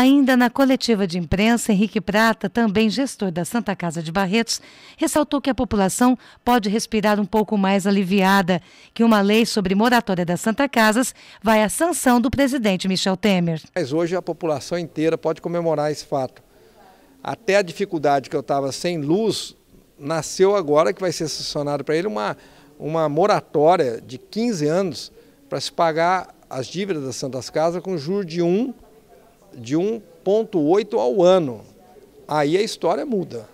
Ainda na coletiva de imprensa, Henrique Prata, também gestor da Santa Casa de Barretos, ressaltou que a população pode respirar um pouco mais aliviada, que uma lei sobre moratória das Santa Casas vai à sanção do presidente Michel Temer. Mas hoje a população inteira pode comemorar esse fato. Até a dificuldade que eu estava sem luz nasceu agora, que vai ser sancionado para ele uma, uma moratória de 15 anos para se pagar as dívidas das Santas Casas com juros de 1 de 1,8 ao ano. Aí a história muda.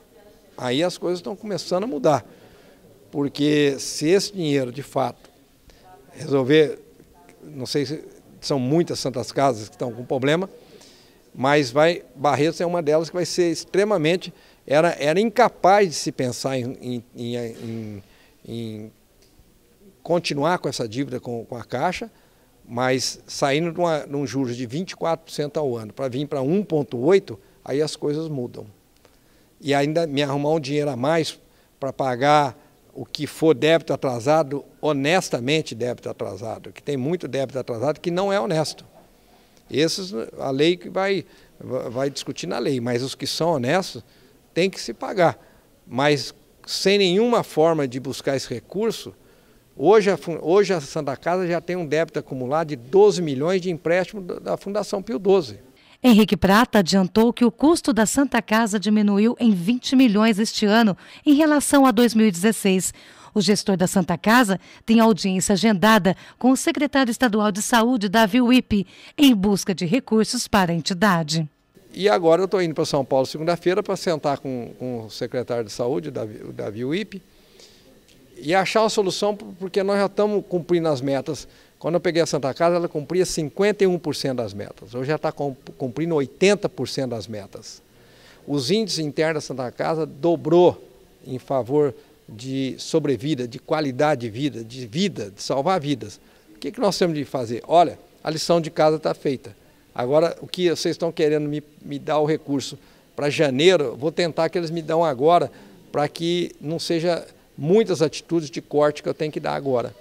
Aí as coisas estão começando a mudar. Porque se esse dinheiro, de fato, resolver, não sei se são muitas santas casas que estão com problema, mas vai Barreto é uma delas que vai ser extremamente era, era incapaz de se pensar em, em, em, em continuar com essa dívida com, com a Caixa mas saindo de, uma, de um juros de 24% ao ano para vir para 1,8%, aí as coisas mudam. E ainda me arrumar um dinheiro a mais para pagar o que for débito atrasado, honestamente débito atrasado, que tem muito débito atrasado que não é honesto. Esses, a lei que vai, vai discutir na lei, mas os que são honestos têm que se pagar. Mas sem nenhuma forma de buscar esse recurso, Hoje a, hoje a Santa Casa já tem um débito acumulado de 12 milhões de empréstimo da Fundação Pio XII. Henrique Prata adiantou que o custo da Santa Casa diminuiu em 20 milhões este ano em relação a 2016. O gestor da Santa Casa tem audiência agendada com o secretário estadual de saúde, Davi Wipe, em busca de recursos para a entidade. E agora eu estou indo para São Paulo segunda-feira para sentar com, com, o secretário de saúde, Davi, o Davi e achar uma solução, porque nós já estamos cumprindo as metas. Quando eu peguei a Santa Casa, ela cumpria 51% das metas. Hoje já está cumprindo 80% das metas. Os índices internos da Santa Casa dobrou em favor de sobrevida, de qualidade de vida, de vida, de salvar vidas. O que, que nós temos de fazer? Olha, a lição de casa está feita. Agora, o que vocês estão querendo me, me dar o recurso para janeiro, vou tentar que eles me dão agora, para que não seja muitas atitudes de corte que eu tenho que dar agora.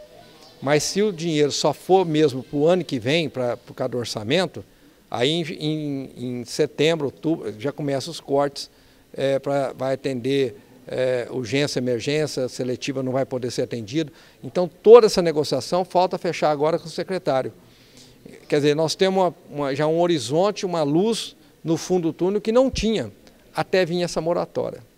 Mas se o dinheiro só for mesmo para o ano que vem, para por causa do orçamento, aí em, em, em setembro, outubro, já começam os cortes, é, pra, vai atender é, urgência, emergência, seletiva não vai poder ser atendido. Então toda essa negociação falta fechar agora com o secretário. Quer dizer, nós temos uma, uma, já um horizonte, uma luz no fundo do túnel que não tinha até vir essa moratória.